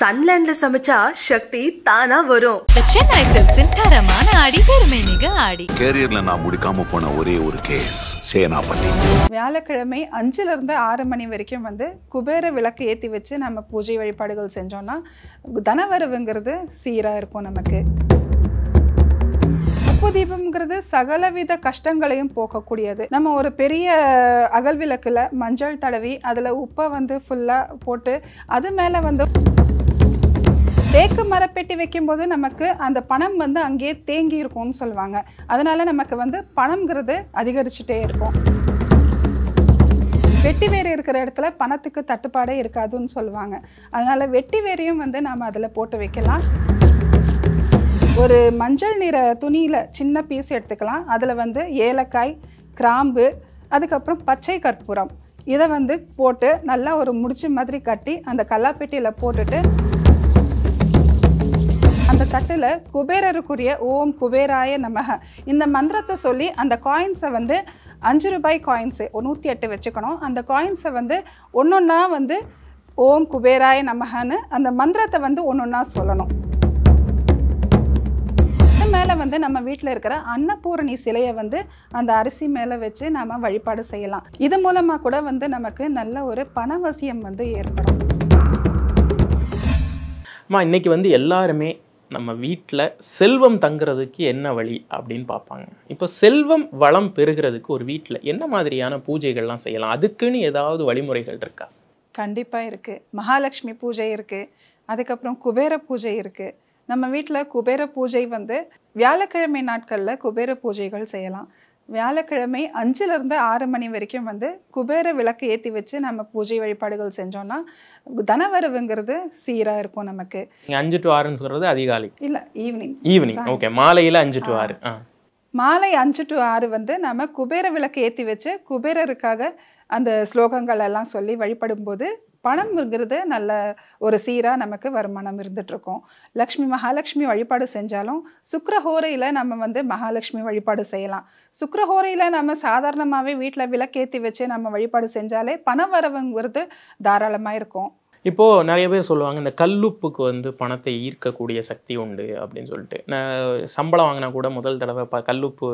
சன்லேண்ட்ல சமைச்சா சக்தி தானா வரும் சென்னை சில்க்ஸின் தரமான ஆடி பெருமை மிக ஆடி கேரியர்ல நான் முடிக்காம போன ஒரே ஒரு கேஸ் சேனாபதி வியாழக்கிழமை அஞ்சுல இருந்து ஆறு மணி வரைக்கும் வந்து குபேர விளக்கு ஏத்தி வச்சு நம்ம பூஜை வழிபாடுகள் செஞ்சோம்னா தனவரவுங்கிறது சீரா இருக்கும் நமக்கு தீபம்ங்கிறது சகலவித கஷ்டங்களையும் போக்கக்கூடியது நம்ம ஒரு பெரிய அகல் விளக்கில் மஞ்சள் தடவி அதில் உப்பை வந்து ஃபுல்லாக போட்டு அது மேலே வந்து தேக்கு மரப்பெட்டி வைக்கும்போது நமக்கு அந்த பணம் வந்து அங்கேயே தேங்கி இருக்கும்னு சொல்லுவாங்க அதனால நமக்கு வந்து பணம்ங்கிறது அதிகரிச்சுட்டே இருக்கும் வெட்டி வேறு இருக்கிற இடத்துல பணத்துக்கு தட்டுப்பாடே இருக்காதுன்னு சொல்லுவாங்க அதனால் வெட்டி வேரையும் வந்து நாம் அதில் போட்டு வைக்கலாம் ஒரு மஞ்சள் நிற துணியில் சின்ன பீஸ் எடுத்துக்கலாம் அதில் வந்து ஏலக்காய் கிராம்பு அதுக்கப்புறம் பச்சை கற்பூரம் இதை வந்து போட்டு நல்லா ஒரு முடிச்ச மாதிரி கட்டி அந்த கல்லாப்பெட்டியில் போட்டுட்டு தட்டில் குபேரருக்குரிய ஓம் குபேராய நமக இந்த மந்திரத்தை சொல்லி அந்த காயின்ஸை வந்து அஞ்சு ரூபாய் காயின்ஸு நூற்றி எட்டு வச்சுக்கணும் அந்த காயின்ஸை வந்து ஒன்று ஒன்றா வந்து ஓம் குபேராய நமகன்னு அந்த மந்திரத்தை வந்து ஒன்று ஒன்றா சொல்லணும் மேலே வந்து நம்ம வீட்டில் இருக்கிற அன்னபூரணி சிலையை வந்து அந்த அரிசி மேலே வச்சு நாம் வழிபாடு செய்யலாம் இது மூலமாக கூட வந்து நமக்கு நல்ல ஒரு பணவசியம் வந்து ஏற்படும் அம்மா இன்றைக்கி வந்து எல்லாருமே நம்ம வீட்டில் செல்வம் தங்குறதுக்கு என்ன வழி அப்படின்னு பார்ப்பாங்க இப்போ செல்வம் வளம் பெறுகிறதுக்கு ஒரு வீட்டில் என்ன மாதிரியான பூஜைகள்லாம் செய்யலாம் அதுக்குன்னு ஏதாவது வழிமுறைகள் இருக்கா கண்டிப்பாக இருக்குது மகாலட்சுமி பூஜை இருக்குது அதுக்கப்புறம் குபேர பூஜை இருக்குது நம்ம வீட்டில் குபேர பூஜை வந்து வியாழக்கிழமை நாட்களில் குபேர பூஜைகள் செய்யலாம் வியாழக்கிழமை அஞ்சுலேருந்து ஆறு மணி வரைக்கும் வந்து குபேர விளக்கு ஏற்றி வச்சு நம்ம பூஜை வழிபாடுகள் செஞ்சோம்னா தனவரவுங்கிறது சீராக இருக்கும் நமக்கு அஞ்சு டு ஆறுன்னு சொல்கிறது அதிகாலை இல்லை ஈவினிங் ஈவினிங் ஓகே மாலையில் அஞ்சு டு ஆறு மாலை அஞ்சு டு ஆறு வந்து நம்ம குபேர விளக்கு ஏற்றி வச்சு குபேரருக்காக அந்த ஸ்லோகங்கள் எல்லாம் சொல்லி வழிபடும் போது பணம்ங்கிறது நல்ல ஒரு சீராக நமக்கு வருமானம் இருந்துகிட்ருக்கும் லக்ஷ்மி மகாலட்சுமி வழிபாடு செஞ்சாலும் சுக்கரஹோரையில் நம்ம வந்து மகாலட்சுமி வழிபாடு செய்யலாம் சுக்கரஹோரையில் நம்ம சாதாரணமாகவே வீட்டில் விளக்கேற்றி வச்சு நம்ம வழிபாடு செஞ்சாலே பண வரவுங்கிறது தாராளமாக இருக்கும் இப்போது நிறைய பேர் சொல்லுவாங்க இந்த கல்லுப்புக்கு வந்து பணத்தை ஈர்க்கக்கூடிய சக்தி உண்டு அப்படின்னு சொல்லிட்டு நான் சம்பளம் வாங்கினா கூட முதல் தடவை இப்போ கல்லுப்பு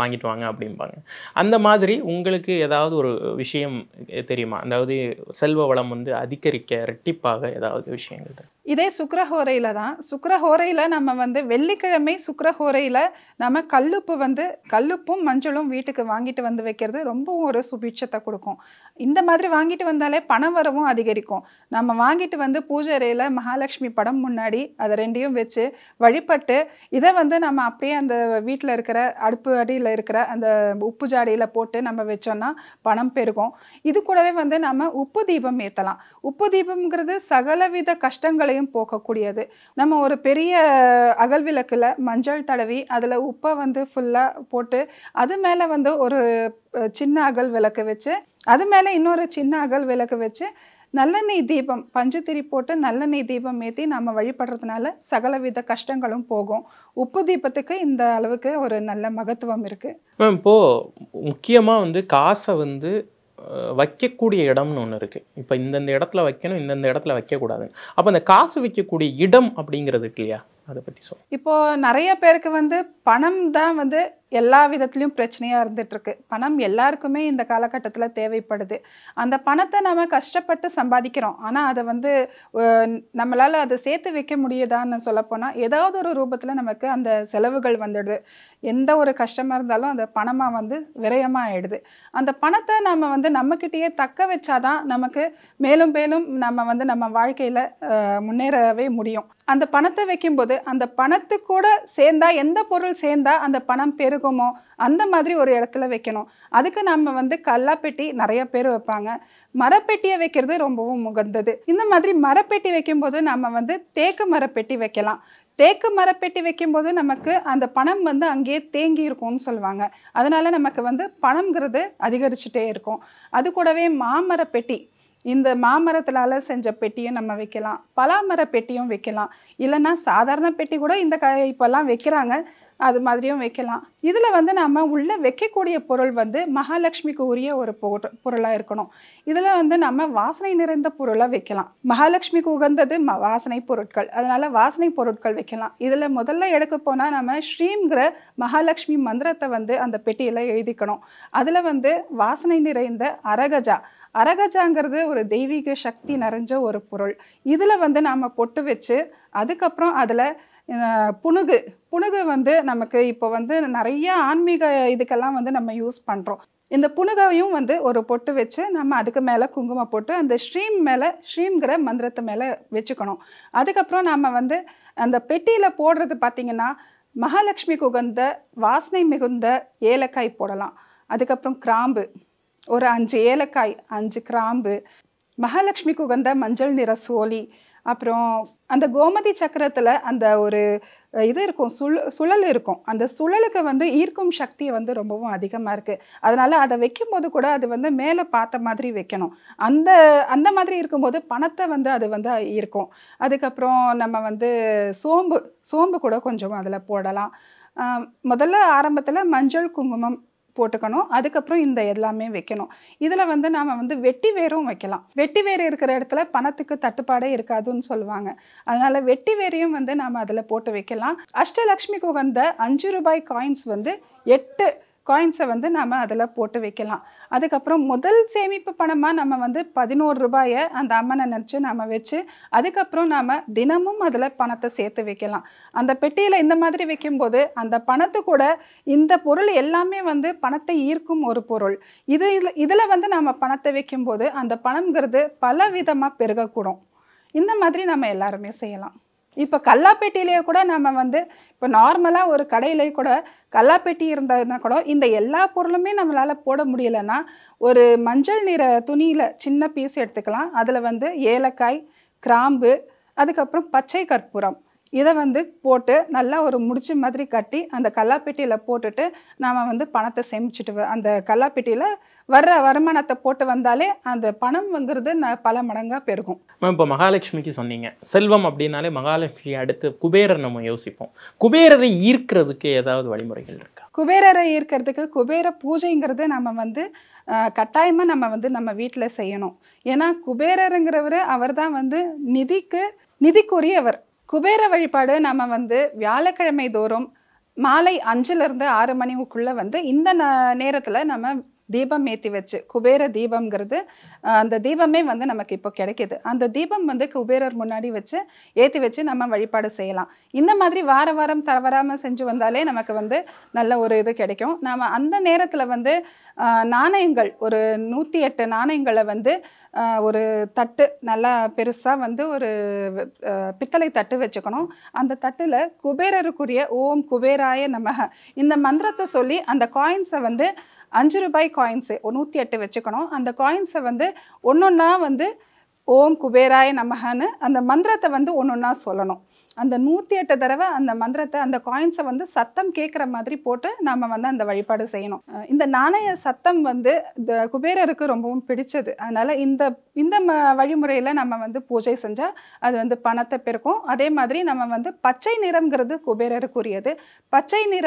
வாங்கிட்டு வாங்க அப்படிம்பாங்க அந்த மாதிரி உங்களுக்கு ஏதாவது ஒரு விஷயம் தெரியுமா அதாவது செல்வ வளம் வந்து அதிகரிக்க ரெட்டிப்பாக ஏதாவது விஷயங்கள் இதே சுக்கரஹோரையில் தான் சுக்கரஹோரையில் நம்ம வந்து வெள்ளிக்கிழமை சுக்கரஹோரையில் நம்ம கல்லுப்பு வந்து கல்லுப்பும் மஞ்சளும் வீட்டுக்கு வாங்கிட்டு வந்து வைக்கிறது ரொம்பவும் ஒரு சுபிட்சத்தை கொடுக்கும் இந்த மாதிரி வாங்கிட்டு வந்தாலே பண வரவும் அதிகரிக்கும் நம்ம வாங்கிட்டு வந்து பூஜை அறையில் மகாலட்சுமி படம் முன்னாடி அதை ரெண்டையும் வச்சு வழிபட்டு இதை வந்து நம்ம அப்படியே அந்த வீட்டில் இருக்கிற அடுப்பு அடியில் இருக்கிற அந்த உப்பு ஜாடியில் போட்டு நம்ம வச்சோன்னா பணம் பெருகும் இது கூடவே வந்து நம்ம உப்பு தீபம் ஏற்றலாம் உப்பு தீபம்ங்கிறது சகலவித கஷ்டங்களை மூளையும் போக்கக்கூடியது நம்ம ஒரு பெரிய அகல் விளக்கில் மஞ்சள் தடவி அதில் உப்பை வந்து ஃபுல்லாக போட்டு அது மேலே வந்து ஒரு சின்ன அகல் விளக்கு வச்சு அது மேலே இன்னொரு சின்ன அகல் விளக்கு வச்சு நல்லெண்ணெய் தீபம் பஞ்சுத்திரி போட்டு நல்லெண்ணெய் தீபம் ஏற்றி நம்ம வழிபடுறதுனால சகலவித கஷ்டங்களும் போகும் உப்பு தீபத்துக்கு இந்த அளவுக்கு ஒரு நல்ல மகத்துவம் இருக்குது மேம் இப்போது முக்கியமாக வந்து காசை வந்து வைக்கக்கூடிய இடம்னு ஒன்று இருக்குது இப்போ இந்தந்த இடத்துல வைக்கணும் இந்தந்த இடத்துல வைக்கக்கூடாதுன்னு அப்போ அந்த காசு வைக்கக்கூடிய இடம் அப்படிங்கிறது இருக்கு இல்லையா அதை பற்றி சொல்ல இப்போது நிறைய பேருக்கு வந்து பணம் தான் வந்து எல்லா விதத்துலையும் பிரச்சனையாக இருந்துகிட்ருக்கு பணம் எல்லாருக்குமே இந்த காலகட்டத்தில் தேவைப்படுது அந்த பணத்தை நம்ம கஷ்டப்பட்டு சம்பாதிக்கிறோம் ஆனால் அதை வந்து நம்மளால் அதை சேர்த்து வைக்க முடியுதான்னு சொல்லப்போனால் ஏதாவது ஒரு ரூபத்தில் நமக்கு அந்த செலவுகள் வந்துடுது எந்த ஒரு கஷ்டமாக இருந்தாலும் அந்த பணமாக வந்து விரயமாக ஆகிடுது அந்த பணத்தை நம்ம வந்து நம்மக்கிட்டேயே தக்க வச்சாதான் நமக்கு மேலும் மேலும் நம்ம வந்து நம்ம வாழ்க்கையில் முன்னேறவே முடியும் அந்த பணத்தை வைக்கும்போது அந்த பணத்து கூட சேர்ந்தா எந்த பொருள் சேர்ந்தா அந்த பணம் பெருகுமோ அந்த மாதிரி ஒரு இடத்துல வைக்கணும் அதுக்கு நம்ம வந்து கல்லாப்பெட்டி நிறைய பேர் வைப்பாங்க மரப்பெட்டியை வைக்கிறது ரொம்பவும் உகந்தது இந்த மாதிரி மரப்பெட்டி வைக்கும்போது நம்ம வந்து தேக்கு மரப்பெட்டி வைக்கலாம் தேக்கு மரப்பெட்டி வைக்கும்போது நமக்கு அந்த பணம் வந்து அங்கேயே தேங்கி இருக்கும்னு சொல்லுவாங்க அதனால நமக்கு வந்து பணம்ங்கிறது அதிகரிச்சுட்டே இருக்கும் அது கூடவே மாமரப்பெட்டி இந்த மாமரத்தினால செஞ்ச பெட்டியும் நம்ம வைக்கலாம் பலாமர பெட்டியும் வைக்கலாம் இல்லைன்னா சாதாரண பெட்டி கூட இந்த க இப்போல்லாம் வைக்கிறாங்க அது மாதிரியும் வைக்கலாம் இதில் வந்து நம்ம உள்ளே வைக்கக்கூடிய பொருள் வந்து மகாலட்சுமிக்கு உரிய ஒரு பொருளாக இருக்கணும் இதில் வந்து நம்ம வாசனை நிறைந்த பொருளாக வைக்கலாம் மகாலட்சுமிக்கு உகந்தது ம வாசனை பொருட்கள் அதனால் வாசனை பொருட்கள் வைக்கலாம் இதில் முதல்ல எடுக்க போனால் நம்ம ஸ்ரீங்கிற மகாலட்சுமி மந்திரத்தை வந்து அந்த பெட்டியில் எழுதிக்கணும் அதில் வந்து வாசனை நிறைந்த அரகஜா அரகஜாங்கிறது ஒரு தெய்வீக சக்தி நிறைஞ்ச ஒரு பொருள் இதில் வந்து நாம் பொட்டு வச்சு அதுக்கப்புறம் அதில் புனுகு புனுகு வந்து நமக்கு இப்போ வந்து நிறைய ஆன்மீக இதுக்கெல்லாம் வந்து நம்ம யூஸ் பண்ணுறோம் இந்த புனுகாவையும் வந்து ஒரு பொட்டு வச்சு நம்ம அதுக்கு மேலே குங்குமம் போட்டு அந்த ஸ்ரீம் மேலே ஸ்ரீம்ங்கிற மந்திரத்து மேலே வச்சுக்கணும் அதுக்கப்புறம் நம்ம வந்து அந்த பெட்டியில் போடுறது பார்த்திங்கன்னா மகாலட்சுமி குகந்த வாசனை மிகுந்த ஏலக்காய் போடலாம் அதுக்கப்புறம் கிராம்பு ஒரு அஞ்சு ஏலக்காய் அஞ்சு கிராம்பு மகாலட்சுமி குகந்த மஞ்சள் நிற சோழி அப்புறம் அந்த கோமதி சக்கரத்தில் அந்த ஒரு இது இருக்கும் சுழ சுழல் இருக்கும் அந்த சுழலுக்கு வந்து ஈர்க்கும் சக்தி வந்து ரொம்பவும் அதிகமாக இருக்குது அதனால் அதை வைக்கும்போது கூட அது வந்து மேலே பார்த்த மாதிரி வைக்கணும் அந்த அந்த மாதிரி இருக்கும்போது பணத்தை வந்து அது வந்து ஈர்க்கும் அதுக்கப்புறம் நம்ம வந்து சோம்பு சோம்பு கூட கொஞ்சம் அதில் போடலாம் முதல்ல ஆரம்பத்தில் மஞ்சள் குங்குமம் போட்டுக்கணும் அதுக்கப்புறம் இந்த எல்லாமே வைக்கணும் இதில் வந்து நாம் வந்து வெட்டி வேரும் வைக்கலாம் வெட்டி வேர் இருக்கிற இடத்துல பணத்துக்கு தட்டுப்பாடே இருக்காதுன்னு சொல்லுவாங்க அதனால் வெட்டி வேரையும் வந்து நாம் அதில் போட்டு வைக்கலாம் அஷ்டலக்ஷ்மிக்கு உகந்த அஞ்சு ரூபாய் காயின்ஸ் வந்து எட்டு காயின்ஸை வந்து நம்ம அதில் போட்டு வைக்கலாம் அதுக்கப்புறம் முதல் சேமிப்பு பணமாக நம்ம வந்து பதினோரு ரூபாயை அந்த அம்மனை நினச்சி நம்ம வச்சு அதுக்கப்புறம் நாம் தினமும் அதில் பணத்தை சேர்த்து வைக்கலாம் அந்த பெட்டியில் இந்த மாதிரி வைக்கும்போது அந்த பணத்து கூட இந்த பொருள் எல்லாமே வந்து பணத்தை ஈர்க்கும் ஒரு பொருள் இது இதில் இதில் வந்து நாம் பணத்தை வைக்கும்போது அந்த பணங்கிறது பல விதமாக பெருகக்கூடும் இந்த மாதிரி நம்ம எல்லாருமே செய்யலாம் இப்போ கல்லாப்பேட்டிலேயே கூட நம்ம வந்து இப்போ நார்மலாக ஒரு கடையிலே கூட கல்லாப்பேட்டி இருந்ததுன்னா கூட இந்த எல்லா பொருளுமே நம்மளால் போட முடியலைன்னா ஒரு மஞ்சள் நிற துணியில் சின்ன பீஸ் எடுத்துக்கலாம் அதில் வந்து ஏலக்காய் கிராம்பு அதுக்கப்புறம் பச்சை கற்பூரம் இதை வந்து போட்டு நல்லா ஒரு முடிச்ச மாதிரி கட்டி அந்த கல்லாப்பெட்டியில் போட்டுட்டு நாம் வந்து பணத்தை சேமிச்சுட்டு அந்த கல்லாப்பெட்டியில் வர்ற வருமானத்தை போட்டு வந்தாலே அந்த பணம்ங்கிறது பல மடங்காக பெருகும் மேம் இப்போ மகாலட்சுமிக்கு சொன்னீங்க செல்வம் அப்படின்னாலே மகாலட்சுமி அடுத்து குபேரர் நம்ம யோசிப்போம் குபேரரை ஈர்க்கிறதுக்கு ஏதாவது வழிமுறைகள் இருக்கா குபேரரை ஈர்க்கிறதுக்கு குபேர பூஜைங்கிறது நம்ம வந்து கட்டாயமாக நம்ம வந்து நம்ம வீட்டில் செய்யணும் ஏன்னா குபேரருங்கிறவர் அவர் தான் வந்து நிதிக்கு நிதிக்குரியவர் குபேர வழிபாடு நம்ம வந்து வியாழக்கிழமை தோறும் மாலை அஞ்சுலேருந்து ஆறு மணிக்குள்ளே வந்து இந்த ந நேரத்தில் நம்ம தீபம் ஏற்றி வச்சு குபேர தீபம்ங்கிறது அந்த தீபமே வந்து நமக்கு இப்போ கிடைக்கிது அந்த தீபம் வந்து குபேரர் முன்னாடி வச்சு ஏற்றி வச்சு நம்ம வழிபாடு செய்யலாம் இந்த மாதிரி வார வாரம் தவறாமல் செஞ்சு வந்தாலே நமக்கு வந்து நல்ல ஒரு இது கிடைக்கும் நாம் அந்த நேரத்தில் வந்து நாணயங்கள் ஒரு நூற்றி எட்டு நாணயங்களை வந்து ஒரு தட்டு நல்லா பெருசாக வந்து ஒரு பித்தளை தட்டு வச்சுக்கணும் அந்த தட்டில் குபேரருக்குரிய ஓம் குபேராய நம்ம இந்த மந்திரத்தை சொல்லி அந்த காயின்ஸை வந்து அஞ்சு ரூபாய் காயின்ஸு நூற்றி எட்டு வச்சுக்கணும் அந்த காயின்ஸை வந்து ஒன்று ஒன்றா வந்து ஓம் குபேராய நமகன்னு அந்த மந்திரத்தை வந்து ஒன்று ஒன்றா சொல்லணும் அந்த நூற்றி எட்டு தடவை அந்த மந்திரத்தை அந்த காயின்ஸை வந்து சத்தம் கேட்குற மாதிரி போட்டு நாம் வந்து அந்த வழிபாடு செய்யணும் இந்த நாணய சத்தம் வந்து இந்த குபேரருக்கு ரொம்பவும் பிடிச்சது அதனால் இந்த இந்த ம வழிமுறையில் நம்ம வந்து பூஜை செஞ்சால் அது வந்து பணத்தை பெருக்கும் அதே மாதிரி நம்ம வந்து பச்சை நிறங்கிறது குபேரருக்குரியது பச்சை நிற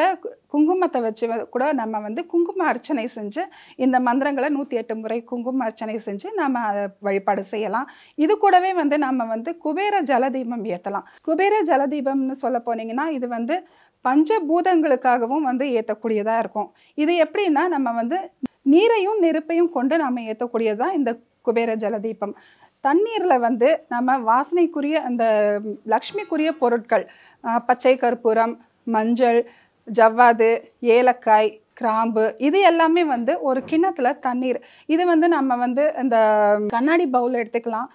குங்குமத்தை வச்சு கூட நம்ம வந்து குங்கும அர்ச்சனை செஞ்சு இந்த மந்திரங்களை நூற்றி எட்டு முறை குங்கும அர்ச்சனை செஞ்சு நம்ம அதை வழிபாடு செய்யலாம் இது கூடவே வந்து நம்ம வந்து குபேர ஜலதீபம் ஏற்றலாம் குபேர ஜலதீபம்னு சொல்ல போனீங்கன்னா இது வந்து பஞ்சபூதங்களுக்காகவும் வந்து ஏற்றக்கூடியதாக இருக்கும் இது எப்படின்னா நம்ம வந்து நீரையும் நெருப்பையும் கொண்டு நம்ம ஏற்றக்கூடியதான் இந்த குபேர ஜலதீபம் தண்ணீரில் வந்து நம்ம வாசனைக்குரிய அந்த லக்ஷ்மிக்குரிய பொருட்கள் பச்சை கற்பூரம் மஞ்சள் ஜவ்வாது ஏலக்காய் கிராம்பு இது எல்லாமே வந்து ஒரு கிண்ணத்தில் தண்ணீர் இது வந்து நம்ம வந்து இந்த கண்ணாடி பவுல் எடுத்துக்கலாம்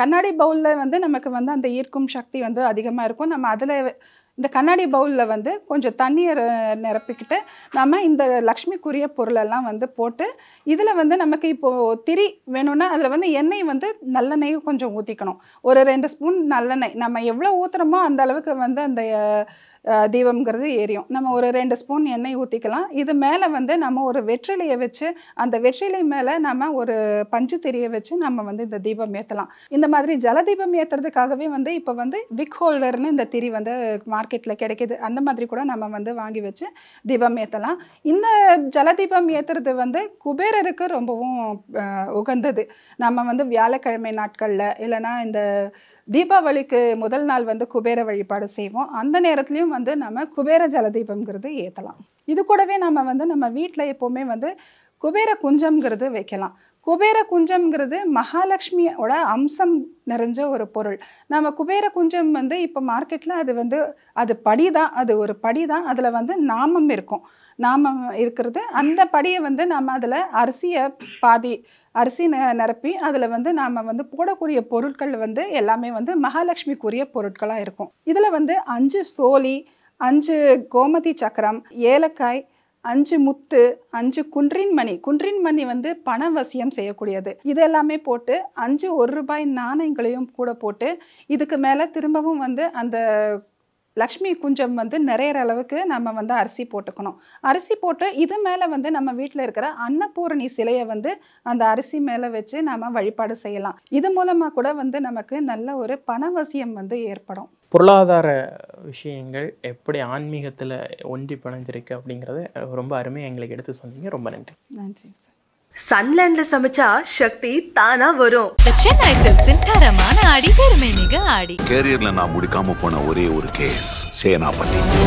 கண்ணாடி பவுலில் வந்து நமக்கு வந்து அந்த ஈர்க்கும் சக்தி வந்து அதிகமாக இருக்கும் நம்ம அதில் இந்த கண்ணாடி பவுலில் வந்து கொஞ்சம் தண்ணியை நிரப்பிக்கிட்டு நம்ம இந்த லக்ஷ்மிக்குரிய பொருளெல்லாம் வந்து போட்டு இதில் வந்து நமக்கு இப்போது திரி வேணும்னா அதில் வந்து எண்ணெய் வந்து நல்லெண்ணெய் கொஞ்சம் ஊற்றிக்கணும் ஒரு ரெண்டு ஸ்பூன் நல்லெண்ணெய் நம்ம எவ்வளோ ஊற்றுறோமோ அந்த அளவுக்கு வந்து அந்த தீபம்ங்கிறது எரியும் நம்ம ஒரு ரெண்டு ஸ்பூன் எண்ணெய் ஊற்றிக்கலாம் இது மேலே வந்து நம்ம ஒரு வெற்றிலையை வச்சு அந்த வெற்றிலை மேலே நம்ம ஒரு பஞ்சு திரியை வச்சு நம்ம வந்து இந்த தீபம் ஏற்றலாம் இந்த மாதிரி ஜலதீபம் ஏற்றுறதுக்காகவே வந்து இப்போ வந்து விக் ஹோல்டர்னு இந்த திரி வந்து மார்க்கெட்டில் கிடைக்கிது அந்த மாதிரி கூட நம்ம வந்து வாங்கி வச்சு தீபம் ஏற்றலாம் இந்த ஜலதீபம் ஏற்றுறது வந்து குபேரருக்கு ரொம்பவும் உகந்தது நம்ம வந்து வியாழக்கிழமை நாட்களில் இல்லைனா இந்த தீபாவளிக்கு முதல் நாள் வந்து குபேர வழிபாடு செய்வோம் அந்த நேரத்துலையும் வந்து நம்ம குபேர ஜலதீபம்ங்கிறது ஏற்றலாம் இது கூடவே நம்ம வந்து நம்ம வீட்டில் எப்போவுமே வந்து குபேர குஞ்சம்ங்கிறது வைக்கலாம் குபேர குஞ்சம்ங்கிறது மகாலட்சுமியோட அம்சம் நிறைஞ்ச ஒரு பொருள் நம்ம குபேர குஞ்சம் வந்து இப்போ மார்க்கெட்டில் அது வந்து அது படி தான் அது ஒரு படி தான் அதில் வந்து நாமம் இருக்கும் நாமம் இருக்கிறது அந்த படியை வந்து நம்ம அதில் அரிசியை பாதி அரிசி ந நிரப்பி அதில் வந்து நாம் வந்து போடக்கூடிய பொருட்கள் வந்து எல்லாமே வந்து மகாலட்சுமிக்குரிய பொருட்களாக இருக்கும் இதில் வந்து அஞ்சு சோழி அஞ்சு கோமதி சக்கரம் ஏலக்காய் அஞ்சு முத்து அஞ்சு குன்றின் மணி குன்றின் மணி வந்து பண வசியம் செய்யக்கூடியது இதெல்லாமே போட்டு அஞ்சு ஒரு ரூபாய் நாணயங்களையும் கூட போட்டு இதுக்கு மேலே திரும்பவும் வந்து அந்த லக்ஷ்மி குஞ்சம் வந்து நிறையிற அளவுக்கு நம்ம வந்து அரிசி போட்டுக்கணும் அரிசி போட்டு இது மேலே வந்து நம்ம வீட்டில் இருக்கிற அன்னபூரணி சிலையை வந்து அந்த அரிசி மேலே வச்சு நாம் வழிபாடு செய்யலாம் இது மூலமாக கூட வந்து நமக்கு நல்ல ஒரு பணவசியம் வந்து ஏற்படும் பொருளாதார விஷயங்கள் எப்படி ஆன்மீகத்தில் ஒன்றி பிணைஞ்சிருக்கு அப்படிங்கிறத ரொம்ப அருமையாக எங்களுக்கு எடுத்து சொன்னீங்க ரொம்ப நன்றி நன்றி சார் சன்லேண்ட்ல சமைச்சா சக்தி தானா வரும் சென்னை சில்க்ஸின் தரமான ஆடி பெருமை மிக ஆடி கேரியர்ல நான் முடிக்காம போன ஒரே ஒரு கேஸ் சேனாபதி